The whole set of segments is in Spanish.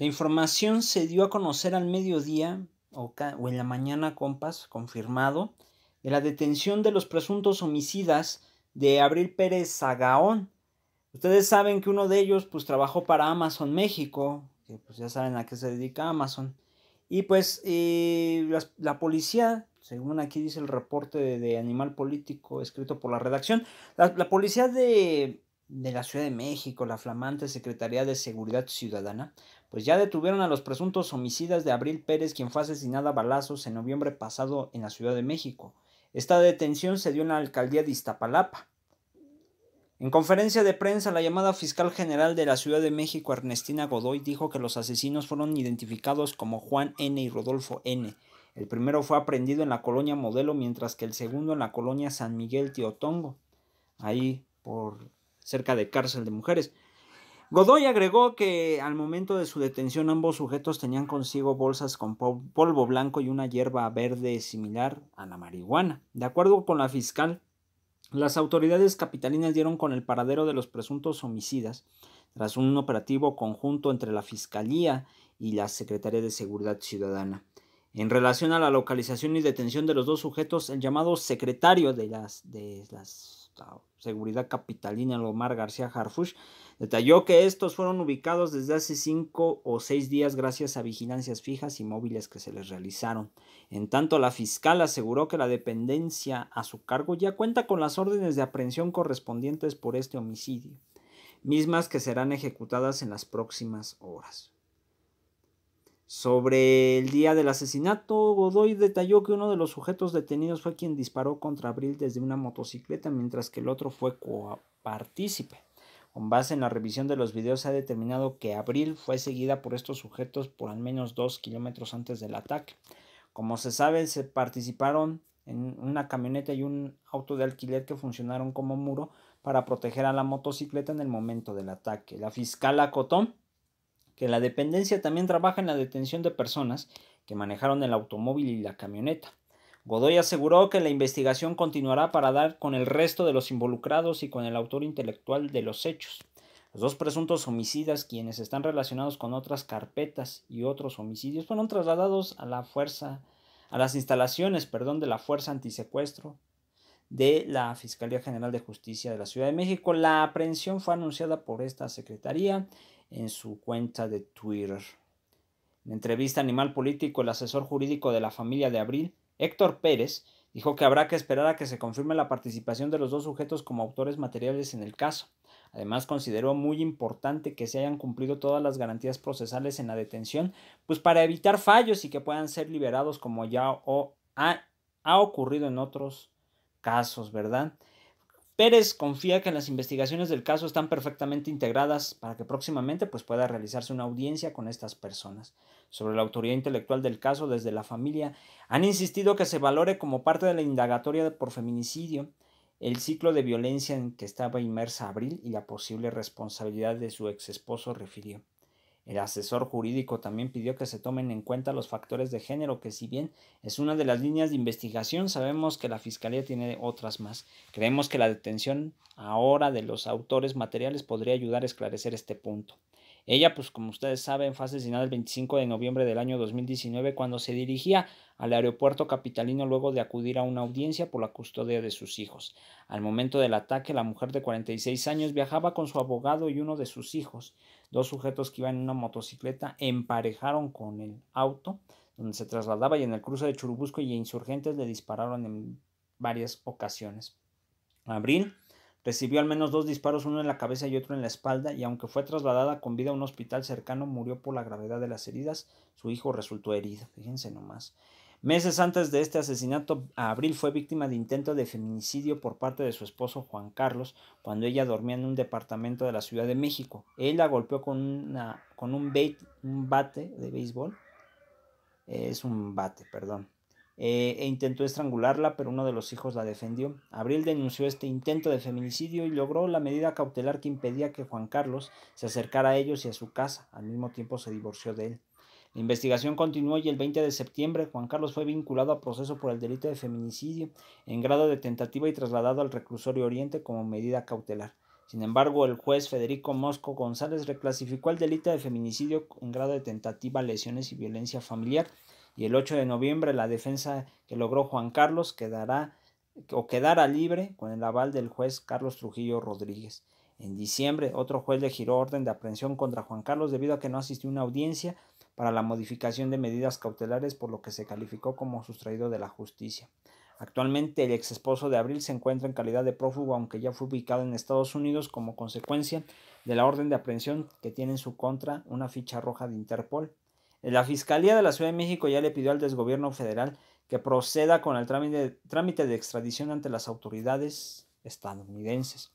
La información se dio a conocer al mediodía o, en la mañana, compas, confirmado, de la detención de los presuntos homicidas de Abril Pérez Sagaón. Ustedes saben que uno de ellos pues trabajó para Amazon México, que pues ya saben a qué se dedica Amazon. Y pues eh, la, policía, según aquí dice el reporte de, Animal Político escrito por la redacción, la, policía de, de la Ciudad de México, la flamante Secretaría de Seguridad Ciudadana, pues ya detuvieron a los presuntos homicidas de Abril Pérez, quien fue asesinada a balazos en noviembre pasado en la Ciudad de México. Esta detención se dio en la alcaldía de Iztapalapa. En conferencia de prensa, la llamada fiscal general de la Ciudad de México, Ernestina Godoy, dijo que los asesinos fueron identificados como Juan N. y Rodolfo N. El primero fue aprendido en la colonia Modelo, mientras que el segundo en la colonia San Miguel Tiotongo, ahí por cerca de cárcel de mujeres. Godoy agregó que al momento de su detención ambos sujetos tenían consigo bolsas con polvo blanco y una hierba verde similar a la marihuana. De acuerdo con la fiscal, las autoridades capitalinas dieron con el paradero de los presuntos homicidas tras un operativo conjunto entre la Fiscalía y la Secretaría de Seguridad Ciudadana. En relación a la localización y detención de los dos sujetos, el llamado secretario de las, de las la seguridad capitalina Lomar García Harfush, detalló que estos fueron ubicados desde hace cinco o seis días gracias a vigilancias fijas y móviles que se les realizaron. En tanto, la fiscal aseguró que la dependencia a su cargo ya cuenta con las órdenes de aprehensión correspondientes por este homicidio, mismas que serán ejecutadas en las próximas horas. Sobre el día del asesinato, Godoy detalló que uno de los sujetos detenidos fue quien disparó contra Abril desde una motocicleta, mientras que el otro fue co-partícipe. Con base en la revisión de los videos se ha determinado que Abril fue seguida por estos sujetos por al menos dos kilómetros antes del ataque. Como se sabe, se participaron en una camioneta y un auto de alquiler que funcionaron como muro para proteger a la motocicleta en el momento del ataque. La fiscal Acotón que la dependencia también trabaja en la detención de personas que manejaron el automóvil y la camioneta. Godoy aseguró que la investigación continuará para dar con el resto de los involucrados y con el autor intelectual de los hechos. Los dos presuntos homicidas, quienes están relacionados con otras carpetas y otros homicidios, fueron trasladados a la fuerza, a las instalaciones, perdón, de la Fuerza Antisecuestro de la Fiscalía General de Justicia de la Ciudad de México. La aprehensión fue anunciada por esta secretaría en su cuenta de Twitter. En entrevista Animal Político, el asesor jurídico de la familia de Abril, Héctor Pérez, dijo que habrá que esperar a que se confirme la participación de los dos sujetos como autores materiales en el caso. Además, consideró muy importante que se hayan cumplido todas las garantías procesales en la detención, pues para evitar fallos y que puedan ser liberados como ya o ha, ha ocurrido en otros casos, ¿verdad? Pérez confía que las investigaciones del caso están perfectamente integradas para que próximamente pues, pueda realizarse una audiencia con estas personas. Sobre la autoridad intelectual del caso desde la familia, han insistido que se valore como parte de la indagatoria por feminicidio el ciclo de violencia en que estaba inmersa Abril y la posible responsabilidad de su ex esposo refirió. El asesor jurídico también pidió que se tomen en cuenta los factores de género, que si bien es una de las líneas de investigación, sabemos que la Fiscalía tiene otras más. Creemos que la detención ahora de los autores materiales podría ayudar a esclarecer este punto. Ella, pues como ustedes saben, fue asesinada el 25 de noviembre del año 2019 cuando se dirigía al aeropuerto capitalino luego de acudir a una audiencia por la custodia de sus hijos. Al momento del ataque, la mujer de 46 años viajaba con su abogado y uno de sus hijos. Dos sujetos que iban en una motocicleta emparejaron con el auto donde se trasladaba y en el cruce de Churubusco y e Insurgentes le dispararon en varias ocasiones. Abril Recibió al menos dos disparos, uno en la cabeza y otro en la espalda, y aunque fue trasladada con vida a un hospital cercano, murió por la gravedad de las heridas. Su hijo resultó herido. Fíjense nomás. Meses antes de este asesinato, Abril fue víctima de intento de feminicidio por parte de su esposo Juan Carlos cuando ella dormía en un departamento de la Ciudad de México. Él la golpeó con, una, con un bate de béisbol. Es un bate, perdón. Eh, e intentó estrangularla, pero uno de los hijos la defendió. Abril denunció este intento de feminicidio y logró la medida cautelar que impedía que Juan Carlos se acercara a ellos y a su casa. Al mismo tiempo se divorció de él. La investigación continuó y el 20 de septiembre Juan Carlos fue vinculado a proceso por el delito de feminicidio en grado de tentativa y trasladado al reclusorio Oriente como medida cautelar. Sin embargo, el juez Federico Mosco González reclasificó el delito de feminicidio en grado de tentativa, lesiones y violencia familiar y el 8 de noviembre la defensa que logró Juan Carlos quedará o quedará libre con el aval del juez Carlos Trujillo Rodríguez. En diciembre, otro juez le giró orden de aprehensión contra Juan Carlos debido a que no asistió a una audiencia para la modificación de medidas cautelares por lo que se calificó como sustraído de la justicia. Actualmente el ex esposo de Abril se encuentra en calidad de prófugo aunque ya fue ubicado en Estados Unidos como consecuencia de la orden de aprehensión que tiene en su contra una ficha roja de Interpol la Fiscalía de la Ciudad de México ya le pidió al desgobierno federal que proceda con el trámite, de extradición ante las autoridades estadounidenses.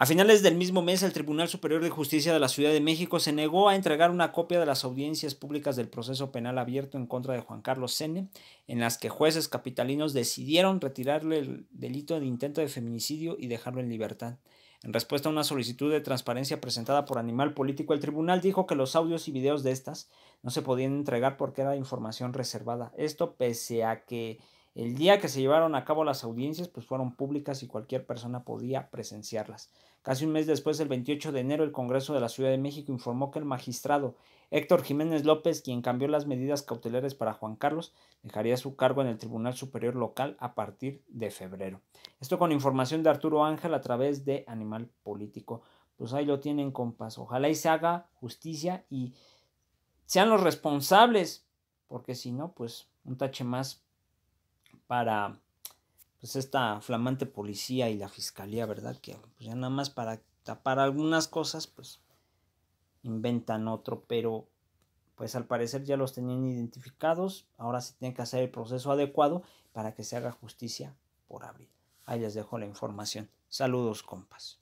A finales del mismo mes, el Tribunal Superior de Justicia de la Ciudad de México se negó a entregar una copia de las audiencias públicas del proceso penal abierto en contra de Juan Carlos Sene, en las que jueces capitalinos decidieron retirarle el delito de intento de feminicidio y dejarlo en libertad. En respuesta a una solicitud de transparencia presentada por Animal Político, el tribunal dijo que los audios y videos de estas no se podían entregar porque era información reservada. Esto pese a que el día que se llevaron a cabo las audiencias, pues fueron públicas y cualquier persona podía presenciarlas. Casi un mes después, el 28 de enero, el Congreso de la Ciudad de México informó que el magistrado Héctor Jiménez López, quien cambió las medidas cautelares para Juan Carlos, dejaría su cargo en el Tribunal Superior Local a partir de febrero. Esto con información de Arturo Ángel a través de Animal Político. Pues ahí lo tienen, compas. Ojalá y se haga justicia y sean los responsables, porque si no, pues un tache más para pues, esta flamante policía y la fiscalía, ¿verdad? Que pues, ya nada más para tapar algunas cosas, pues inventan otro, pero pues al parecer ya los tenían identificados, ahora se tiene que hacer el proceso adecuado para que se haga justicia por abril. Ahí les dejo la información. Saludos, compas.